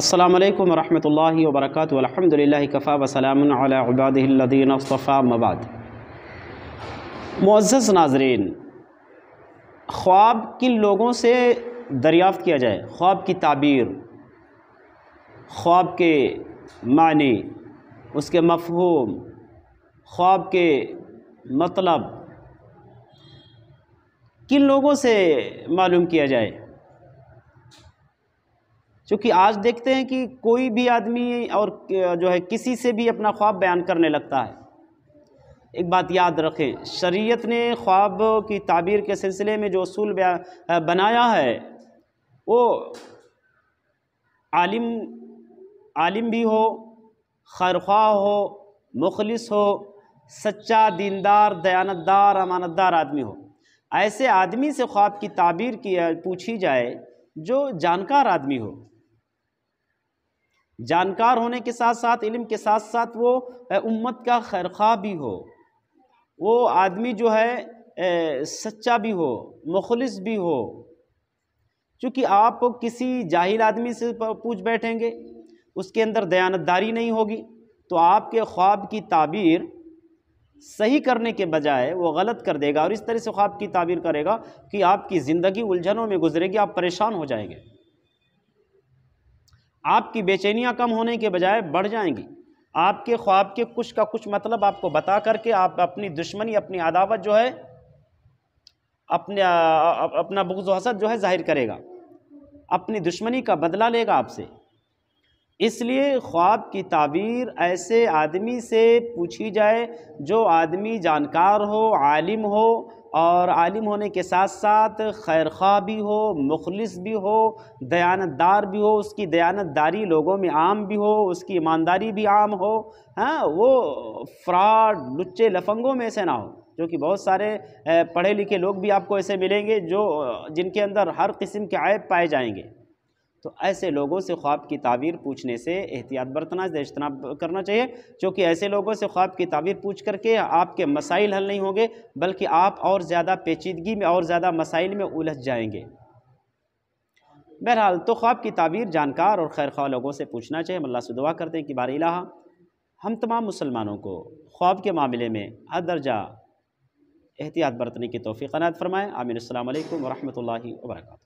अल्लाम वरहमल वर्क अलहमदिल्ला कफ़ा वसलामबादीन अफ़ा मबाद मुआज़ नाजरीन ख्वाब किन लोगों से दरियाफ़त किया जाए ख्वाब की ताबीर ख्वाब के मानी उसके मफहूम ख्वाब के मतलब किन लोगों से मालूम किया जाए क्योंकि आज देखते हैं कि कोई भी आदमी और जो है किसी से भी अपना ख्वाब बयान करने लगता है एक बात याद रखें शरीयत ने ख्वाब की ताबीर के सिलसिले में जो असूल बनाया है वो आलिम आलिम भी हो खैरख्वा हो मुखलिस हो सच्चा दीनदार दयानतदार अमानतदार आदमी हो ऐसे आदमी से ख्वाब की ताबीर की पूछी जाए जो जानकार आदमी हो जानकार होने के साथ साथ इल्म के साथ साथ वो उम्मत का खैरखा भी हो वो आदमी जो है सच्चा भी हो मुखलिस भी हो क्योंकि आप किसी जाहिल आदमी से पूछ बैठेंगे उसके अंदर दयानतदारी नहीं होगी तो आपके ख्वाब की ताबीर सही करने के बजाय वो गलत कर देगा और इस तरह से ख्वाब की ताबीर करेगा कि आपकी ज़िंदगी उलझनों में गुजरेगी आप परेशान हो जाएंगे आपकी बेचैनियाँ कम होने के बजाय बढ़ जाएंगी आपके ख्वाब के कुछ का कुछ मतलब आपको बता करके आप अपनी दुश्मनी अपनी अदावत जो है अपने अपना बुग्ज हसद जो है जाहिर करेगा अपनी दुश्मनी का बदला लेगा आपसे इसलिए ख्वाब की ताबीर ऐसे आदमी से पूछी जाए जो आदमी जानकार हो आलिम हो और आलिम होने के साथ साथ खैर खा भी हो मुखलिस भी हो दयानतदार भी हो उसकी दयानतदारी लोगों में आम भी हो उसकी ईमानदारी भी आम हो हाँ वो फ्रॉड लुच्चे लफंगों में से ना हो जो कि बहुत सारे पढ़े लिखे लोग भी आपको ऐसे मिलेंगे जो जिनके अंदर हर किस्म के आयब पाए जाएंगे तो ऐसे लोगों से ख्वाब की ताबीर पूछने से एहतियात बरतना इजतनाब करना चाहिए क्योंकि ऐसे लोगों से ख्वाब की ताबीर पूछ करके आपके मसाइल हल नहीं होंगे बल्कि आप और ज़्यादा पेचीदगी में और ज़्यादा मसाइल में उलझ जाएंगे बहरहाल तो ख्वाब की ताबीर जानकार और खैर ख्वाह लोगों से पूछना चाहिए हम अल्लाह से दुआ करते हैं कि बार इलाहा हम तमाम मुसलमानों को ख्वाब के मामले में हर दर्जा एहतियात बरतने की तोफ़ी कनात फरमाएँ आमिन अल्लाम वरहमल वर्का